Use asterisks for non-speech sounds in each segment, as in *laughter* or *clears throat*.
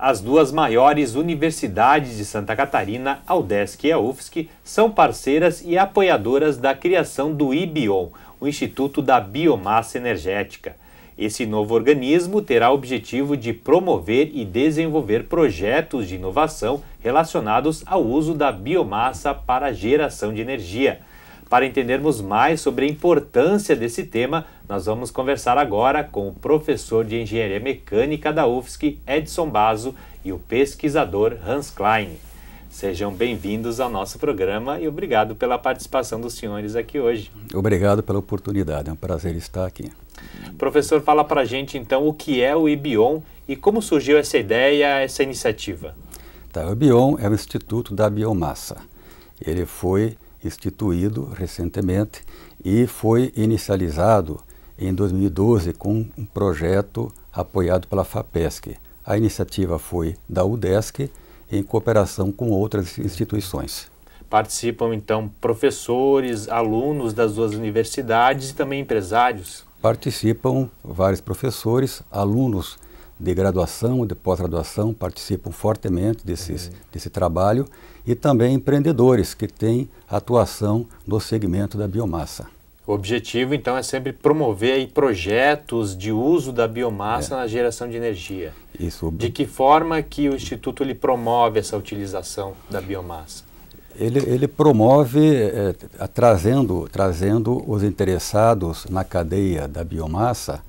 As duas maiores universidades de Santa Catarina, a UDESC e a UFSC, são parceiras e apoiadoras da criação do IBION, o Instituto da Biomassa Energética. Esse novo organismo terá o objetivo de promover e desenvolver projetos de inovação relacionados ao uso da biomassa para geração de energia. Para entendermos mais sobre a importância desse tema, nós vamos conversar agora com o professor de Engenharia Mecânica da UFSC, Edson Bazo, e o pesquisador Hans Klein. Sejam bem-vindos ao nosso programa e obrigado pela participação dos senhores aqui hoje. Obrigado pela oportunidade, é um prazer estar aqui. Professor, fala para a gente então o que é o IBION e como surgiu essa ideia, essa iniciativa. Tá, o IBION é o Instituto da Biomassa. Ele foi instituído recentemente e foi inicializado em 2012 com um projeto apoiado pela FAPESC. A iniciativa foi da UDESC em cooperação com outras instituições. Participam então professores, alunos das duas universidades e também empresários? Participam vários professores, alunos de graduação, de pós-graduação, participam fortemente desses, uhum. desse trabalho, e também empreendedores que têm atuação no segmento da biomassa. O objetivo, então, é sempre promover projetos de uso da biomassa é. na geração de energia. Isso. De que forma que o Instituto ele promove essa utilização da biomassa? Ele, ele promove, é, trazendo, trazendo os interessados na cadeia da biomassa,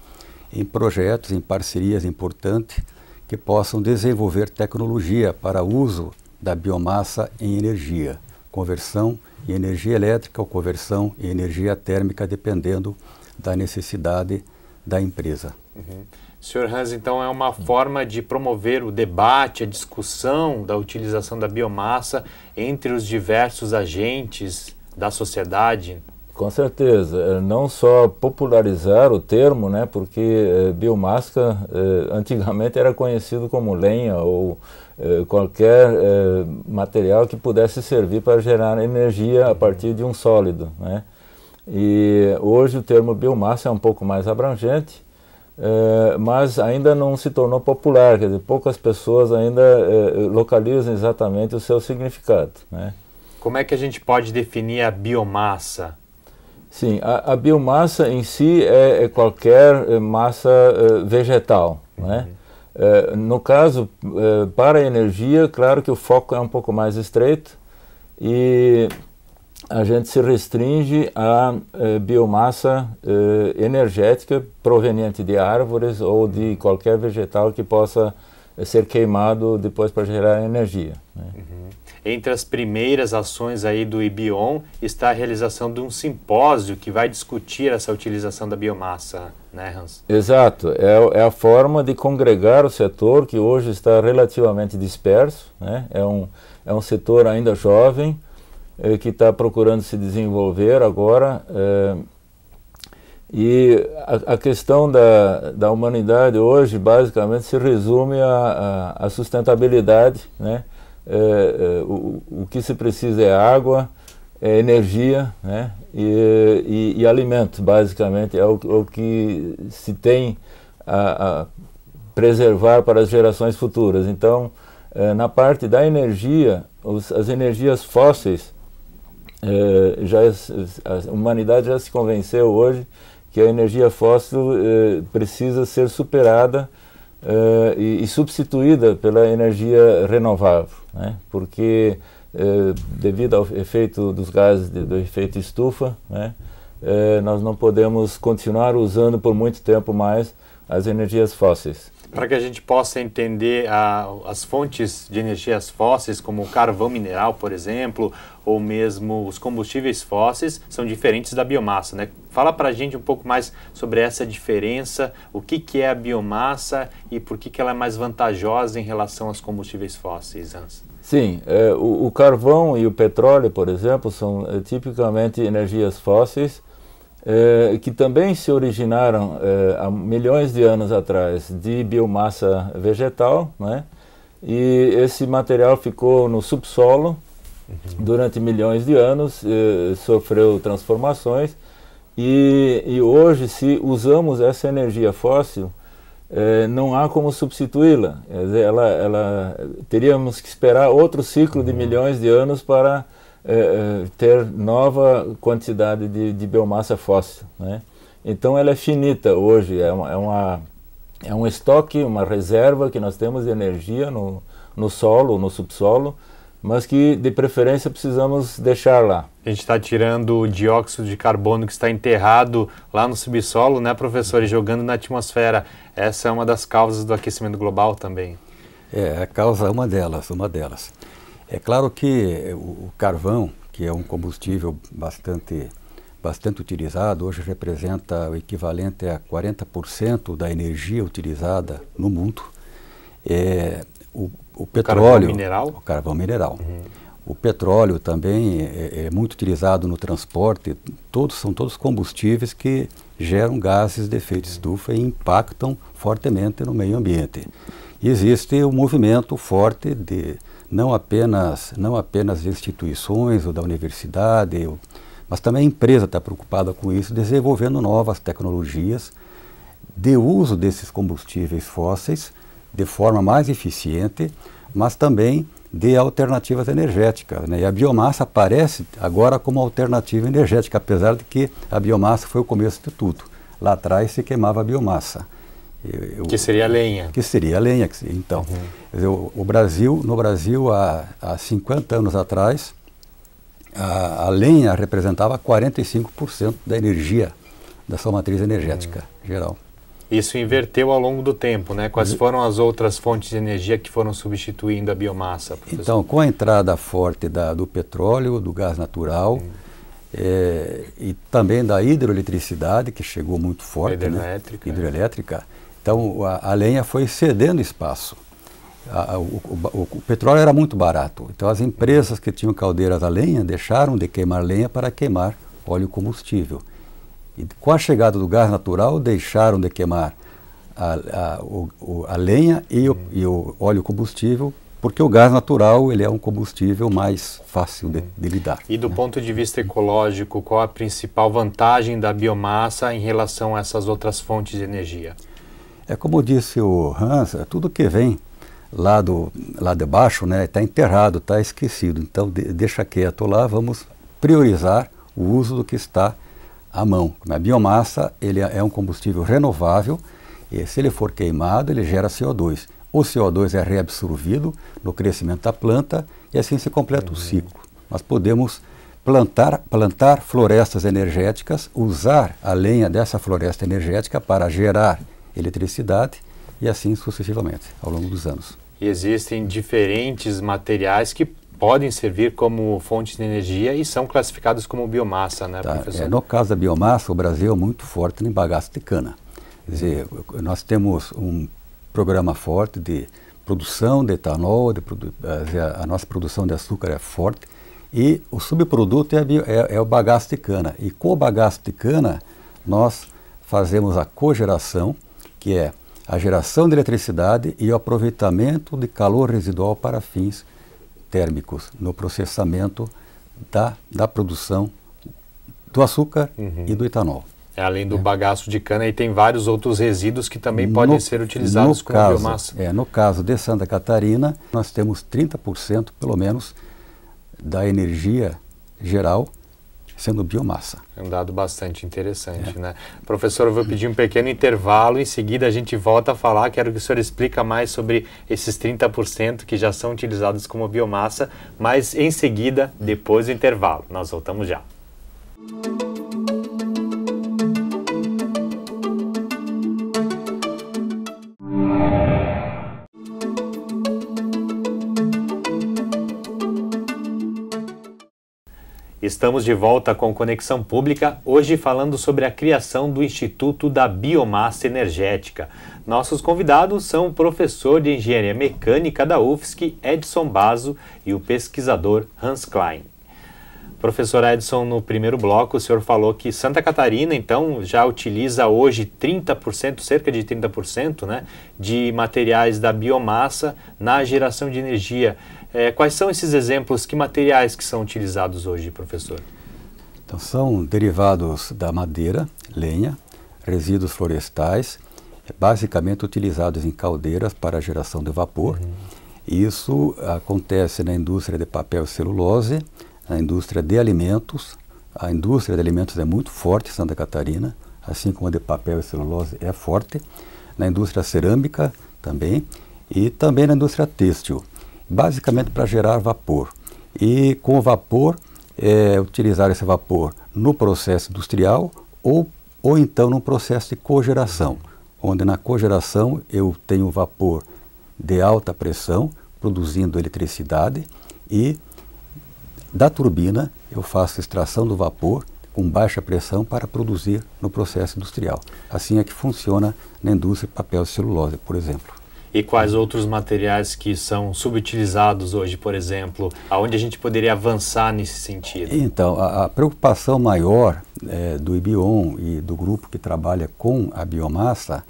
em projetos, em parcerias importantes que possam desenvolver tecnologia para uso da biomassa em energia, conversão em energia elétrica ou conversão em energia térmica, dependendo da necessidade da empresa. Uhum. Hans, então é uma forma de promover o debate, a discussão da utilização da biomassa entre os diversos agentes da sociedade com certeza, é, não só popularizar o termo, né, porque eh, é, biomassa eh, é, antigamente era conhecido como lenha ou eh, qualquer material que pudesse servir para gerar energia a partir de um sólido. Né? E hoje o termo biomassa é um pouco mais abrangente, mas ainda não se tornou popular, quer dizer, poucas pessoas ainda localizam exatamente o seu significado. Né? Como é que a gente pode definir a biomassa? Sim, a, a biomassa em si é, é qualquer eh, massa eh, vegetal, uhum. né? Eh, no caso, para a energia, claro que o foco é um pouco mais estreito e a gente se restringe à biomassa energética proveniente de árvores ou de qualquer vegetal que possa é ser queimado depois para gerar energia. Né? Uhum. Entre as primeiras ações aí do IBION está a realização de um simpósio que vai discutir essa utilização da biomassa, né Hans? Exato, é, é a forma de congregar o setor que hoje está relativamente disperso, né? é, um, é um setor ainda jovem, é, que está procurando se desenvolver agora, é, e a, a questão da, da humanidade hoje, basicamente, se resume à, à, sustentabilidade. Né? É, é, o, o que se precisa é água, é energia né? e, e, e alimentos, basicamente. É o, é o que se tem a, a preservar para as gerações futuras. Então, é, na parte da energia, os, as energias fósseis, é, já, a humanidade já se convenceu hoje que a energia fóssil eh, precisa ser superada eh, e, e, substituída pela energia renovável, né? porque eh, devido ao efeito dos gases, de, do efeito estufa, né? Eh, nós não podemos continuar usando por muito tempo mais as energias fósseis para que a gente possa entender a, as fontes de energias fósseis, como o carvão mineral, por exemplo, ou mesmo os combustíveis fósseis, são diferentes da biomassa. Né? Fala para a gente um pouco mais sobre essa diferença, o que, que é a biomassa e por que, que ela é mais vantajosa em relação aos combustíveis fósseis, Hans. Sim, é, o, o, carvão e o petróleo, por exemplo, são é, tipicamente energias fósseis, é, que também se originaram é, há milhões de anos atrás de biomassa vegetal, né? e esse material ficou no subsolo uhum. durante milhões de anos, é, sofreu transformações, e, e, hoje, se usamos essa energia fóssil, é, não há como substituí-la. Ela, ela, teríamos que esperar outro ciclo uhum. de milhões de anos para eh, eh, ter nova quantidade de, de biomassa fóssil. Né? Então ela é finita hoje, é uma, é, uma, é, um estoque, uma reserva que nós temos de energia no, no solo, no subsolo, mas que de preferência precisamos deixar lá. A gente está tirando o dióxido de carbono que está enterrado lá no subsolo, né, professor, e jogando na atmosfera. Essa é uma das causas do aquecimento global também. É, a causa é uma delas, uma delas. É claro que o carvão, que é um combustível bastante, bastante utilizado, hoje representa o equivalente a 40% da energia utilizada no mundo. É, o, o petróleo. O carvão mineral? O carvão mineral. Uhum. O petróleo também é, é, muito utilizado no transporte. Todos são todos combustíveis que geram gases de efeito estufa e impactam fortemente no meio ambiente. E existe um movimento forte de não apenas, não apenas instituições ou da universidade, ou, mas também a empresa está preocupada com isso, desenvolvendo novas tecnologias de uso desses combustíveis fósseis de forma mais eficiente, mas também de alternativas energéticas. Né? E a biomassa aparece agora como alternativa energética, apesar de que a biomassa foi o começo de tudo. Lá atrás se queimava a biomassa. Eu, que seria a lenha. Que seria a lenha. Então, uhum. o Brasil, no Brasil, há, há 50 anos atrás, a, a lenha representava 45% da energia da sua matriz energética uhum. geral. Isso inverteu ao longo do tempo, né? Quais foram as outras fontes de energia que foram substituindo a biomassa? Professor? Então, com a entrada forte da, do petróleo, do gás natural uhum. é, e também da hidroeletricidade, que chegou muito forte, hidroelétrica, né? hidroelétrica né? Então a, a lenha foi cedendo espaço. A, o, o, o, petróleo era muito barato, então as empresas que tinham caldeiras a lenha deixaram de queimar lenha para queimar óleo combustível. E com a chegada do gás natural, deixaram de queimar a, o, lenha e, e o óleo combustível porque o gás natural ele é um combustível mais fácil de, de lidar. E do né? ponto de vista ecológico, qual a principal vantagem da biomassa em relação a essas outras fontes de energia? É como disse o Hans, é tudo que vem lá, do, lá de baixo está né, tá enterrado, está esquecido. Então de, deixa quieto lá, vamos priorizar o uso do que está à mão. A biomassa ele é um combustível renovável e se ele for queimado ele gera CO2. O CO2 é reabsorvido no crescimento da planta e assim se completa o uhum. ciclo. Nós podemos plantar, plantar florestas energéticas, usar a lenha dessa floresta energética para gerar eletricidade e assim sucessivamente ao longo dos anos. E existem diferentes materiais que podem servir como fontes de energia e são classificados como biomassa, né, tá, é, professor? É, no caso da biomassa, o Brasil é muito forte em bagaço de cana. Quer dizer, nós temos um programa forte de produção de etanol, de produ a, eh, a, nossa produção de açúcar é forte e o subproduto é, bio, é, é, o bagaço de cana. E com o bagaço de cana, nós fazemos a cogeração, que é a geração de eletricidade e o aproveitamento de calor residual para fins térmicos no processamento da, da produção do açúcar uhum. e do etanol. É, além do é. bagaço de cana, e tem vários outros resíduos que também podem ser utilizados como caso, biomassa. É, no caso de Santa Catarina, nós temos 30% pelo menos da energia geral sendo biomassa. É um dado bastante interessante, é. né? Professor, eu vou pedir um pequeno intervalo, em seguida a gente volta a falar, quero que o senhor explica mais sobre esses 30% que já são utilizados como biomassa, mas em seguida, depois do intervalo. Nós voltamos já. Música Estamos de volta com Conexão Pública, hoje falando sobre a criação do Instituto da Biomassa Energética. Nossos convidados são o professor de Engenharia Mecânica da UFSC, Edson Bazo, e o pesquisador Hans Klein. Professor Edson, no primeiro bloco, o senhor falou que Santa Catarina, então, já utiliza hoje 30%, cerca de 30%, né, de materiais da biomassa na geração de energia. É, quais são esses exemplos, que materiais que são utilizados hoje, professor? Então, são derivados da madeira, lenha, resíduos florestais, basicamente utilizados em caldeiras para a geração de vapor. Uhum. Isso acontece na indústria de papel e celulose, na indústria de alimentos. A indústria de alimentos é muito forte em Santa Catarina, assim como a de papel e celulose é forte. Na indústria cerâmica também e também na indústria têxtil basicamente para gerar vapor. E com o vapor, é, utilizar esse vapor no processo industrial ou, ou então no processo de cogeração, onde na cogeração eu tenho vapor de alta pressão produzindo eletricidade e da turbina eu faço extração do vapor com baixa pressão para produzir no processo industrial. Assim é que funciona na indústria de papel e celulose, por exemplo e quais outros materiais que são subutilizados hoje, por exemplo, aonde a gente poderia avançar nesse sentido? Então, a, a preocupação maior é, do IBION e do grupo que trabalha com a biomassa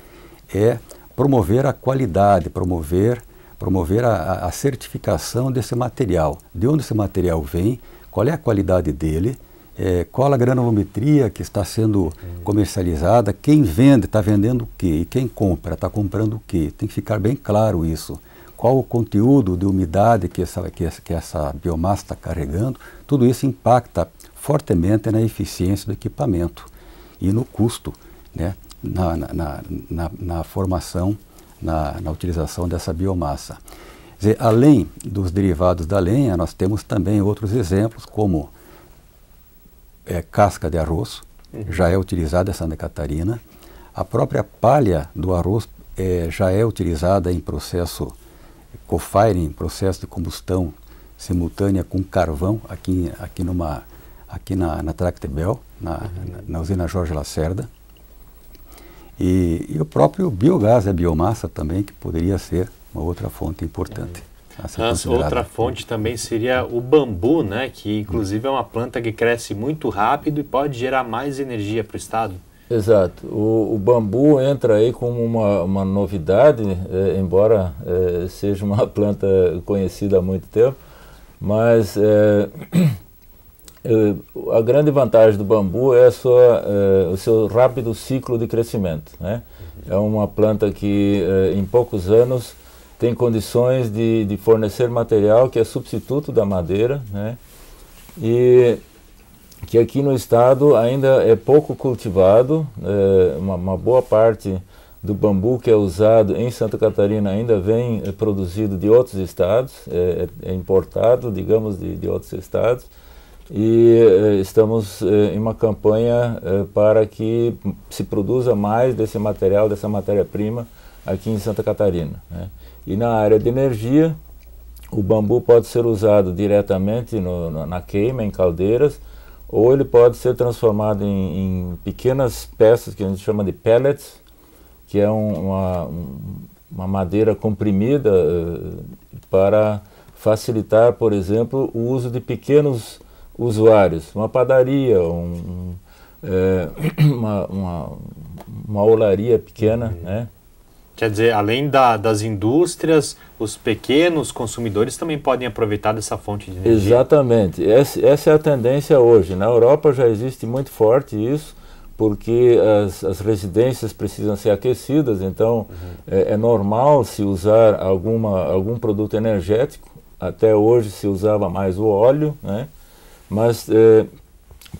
é promover a qualidade, promover, promover a, a certificação desse material, de onde esse material vem, qual é a qualidade dele, é, a granulometria que está sendo comercializada, quem vende está vendendo o quê? E quem compra está comprando o quê? Tem que ficar bem claro isso. Qual o conteúdo de umidade que essa, que essa, que essa biomassa está carregando, tudo isso impacta fortemente na eficiência do equipamento e no custo, né? na, na, na, na formação, na, na utilização dessa biomassa. Quer dizer, além dos derivados da lenha, nós temos também outros exemplos, como é, casca de arroz, uhum. já é utilizada em Santa Catarina. A própria palha do arroz é, já é utilizada em processo co-firing, processo de combustão simultânea com carvão, aqui, aqui, numa, aqui na, na Tractebel, na, uhum. na, na usina Jorge Lacerda. E, e, o próprio biogás, a é biomassa também, que poderia ser uma outra fonte importante outra fonte também seria o bambu, né? Que inclusive é uma planta que cresce muito rápido e pode gerar mais energia para o estado. Exato. O, o, bambu entra aí como uma, uma novidade, é, embora é, seja uma *laughs* planta conhecida há muito tempo, mas é, *clears throat* é a grande vantagem do bambu é, sua, é, o seu rápido ciclo de crescimento. Né? É uma planta que é, em poucos anos tem condições de, de fornecer material que é substituto da madeira, né? E que aqui no estado ainda é pouco cultivado, é, uma, uma, boa parte do bambu que é usado em Santa Catarina ainda vem é, produzido de outros estados, é, é, é importado, digamos, de, de, outros estados, e eh, estamos eh, em uma campanha para que se produza mais desse material, dessa matéria-prima aqui em Santa Catarina. Né? E na área de energia, o bambu pode ser usado diretamente no, na queima, em caldeiras, ou ele pode ser transformado em, em pequenas peças que a gente chama de pellets, que é um, uma, uma madeira comprimida eh, para facilitar, por exemplo, o uso de pequenos usuários, uma padaria, um, é, *coughs* uma, uma, uma olaria pequena, uhum. né? Quer dizer, além da, das indústrias, os pequenos consumidores também podem aproveitar dessa fonte de energia. Exatamente. Essa, essa é a tendência hoje. Na Europa já existe muito forte isso, porque as, as residências precisam ser aquecidas, então uhum. é, é, normal se usar alguma, algum produto energético. Até hoje se usava mais o óleo, né? mas é,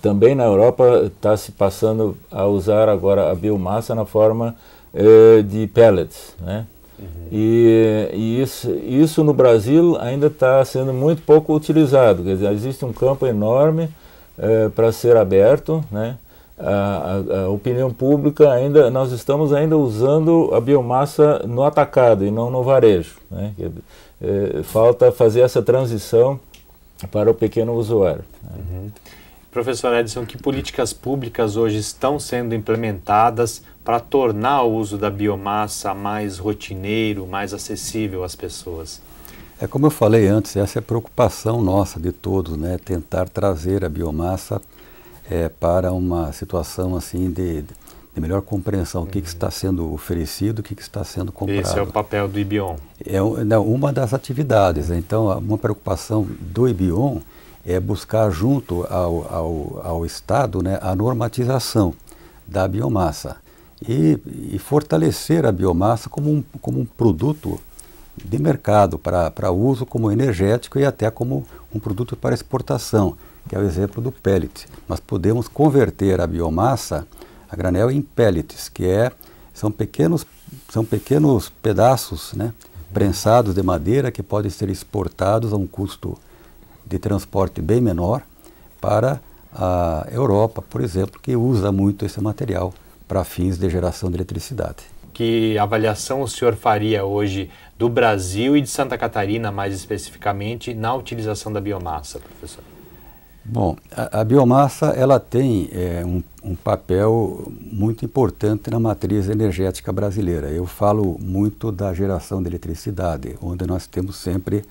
também na Europa está se passando a usar agora a biomassa na forma eh, de pellets, né? Uhum. E, e isso, isso, no Brasil ainda está sendo muito pouco utilizado, quer dizer, existe um campo enorme eh, para ser aberto, né? A, a, a, opinião pública ainda nós estamos ainda usando a biomassa no atacado e não no varejo né? Eh, falta fazer essa transição para o pequeno usuário né? uhum. professor Edson que políticas públicas hoje estão sendo implementadas para tornar o uso da biomassa mais rotineiro, mais acessível às pessoas? É como eu falei antes, essa é a preocupação nossa de todos, né? Tentar trazer a biomassa é, para uma situação assim de, de melhor compreensão, uhum. o que, que, uhum. está sendo oferecido, o que, que, está sendo comprado. Esse é o papel do IBION. É não, né, uma das atividades. Né? Então, uma preocupação do IBION é buscar junto ao, ao, ao Estado né, a normatização da biomassa e, e fortalecer a biomassa como um, como um produto de mercado para uso como energético e até como um produto para exportação, que é o exemplo do pellet. Nós podemos converter a biomassa a granel em pellets, que é, são, pequenos, são pequenos pedaços né, prensados de madeira que podem ser exportados a um custo de transporte bem menor para a Europa, por exemplo, que usa muito esse material para fins de geração de eletricidade. Que avaliação o senhor faria hoje do Brasil e de Santa Catarina, mais especificamente, na utilização da biomassa, professor? Bom, a, a biomassa ela tem é, um, um papel muito importante na matriz energética brasileira. Eu falo muito da geração de eletricidade, onde nós temos sempre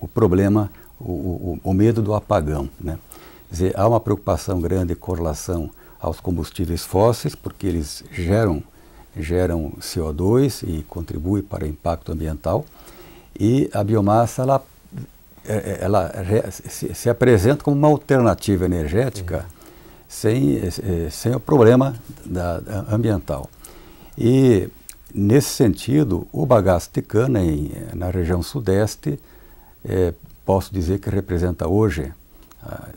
o problema, o, o, o medo do apagão. Né? Quer dizer, há uma preocupação grande com relação aos combustíveis fósseis, porque eles geram, geram CO2 e contribuem para o impacto ambiental. E a biomassa ela, é, é, ela se, apresenta como uma alternativa energética sem, é, sem o problema da, ambiental. E, nesse sentido, o bagaço de cana em, na região sudeste, é, posso dizer que representa hoje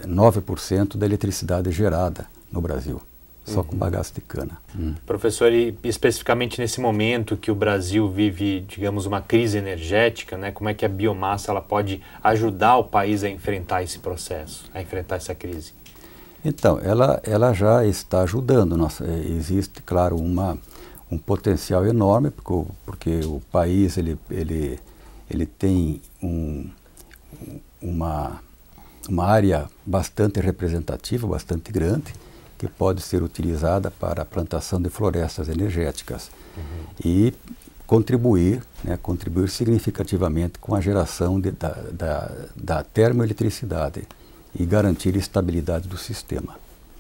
9% ah, da eletricidade gerada no Brasil, só uhum. com bagaço de cana. Uhum. Hum. Professor, e especificamente nesse momento que o Brasil vive, digamos, uma crise energética, né, como é que a biomassa ela pode ajudar o país a enfrentar esse processo, a enfrentar essa crise? Então, ela, ela já está ajudando. Nossa, eh, existe, claro, uma, um potencial enorme, porque o, porque o país ele, ele, ele tem um, uma, uma área bastante representativa, bastante grande que pode ser utilizada para a plantação de florestas energéticas uhum. e contribuir, né, contribuir significativamente com a geração de, da, da, da termoeletricidade e garantir a estabilidade do sistema.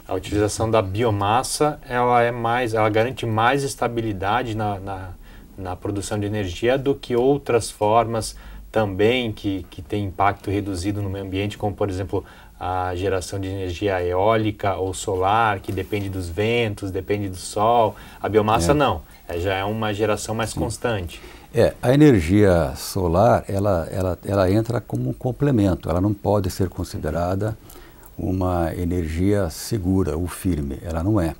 A utilização da biomassa, ela é mais, ela garante mais estabilidade na, na, na produção de energia do que outras formas também que, que tem impacto reduzido no meio ambiente, como por exemplo a geração de energia eólica ou solar, que depende dos ventos, depende do sol. A biomassa é. não, é, já é uma geração mais Sim. constante. É, a energia solar, ela, ela, ela entra como um complemento, ela não pode ser considerada uma energia segura ou firme, ela não é.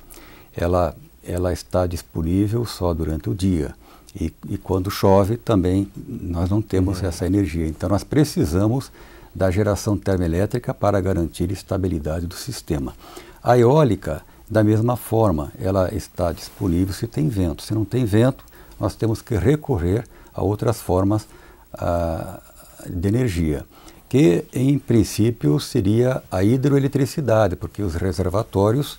Ela, ela está disponível só durante o dia. E, e quando chove também nós não temos é. essa energia. Então nós precisamos da geração termoelétrica para garantir estabilidade do sistema. A eólica, da mesma forma, ela está disponível se tem vento. Se não tem vento, nós temos que recorrer a outras formas ah, de energia, que em princípio seria a hidroeletricidade, porque os reservatórios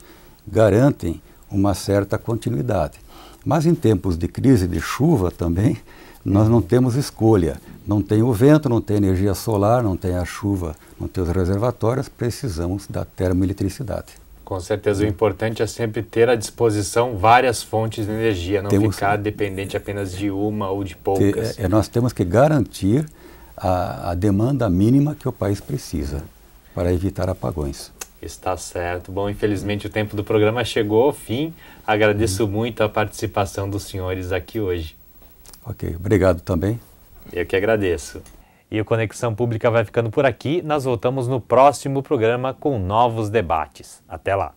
garantem uma certa continuidade. Mas em tempos de crise, de chuva também, nós não temos escolha. Não tem o vento, não tem energia solar, não tem a chuva, não tem os reservatórios, precisamos da termoeletricidade. Com certeza, o importante é sempre ter à disposição várias fontes de energia, não temos, ficar dependente apenas de uma ou de poucas. É, é, nós temos que garantir a, a demanda mínima que o país precisa para evitar apagões. Está certo. Bom, infelizmente o tempo do programa chegou ao fim. Agradeço uhum. muito a participação dos senhores aqui hoje. Ok, obrigado também. Eu que agradeço. E o Conexão Pública vai ficando por aqui. Nós voltamos no próximo programa com novos debates. Até lá!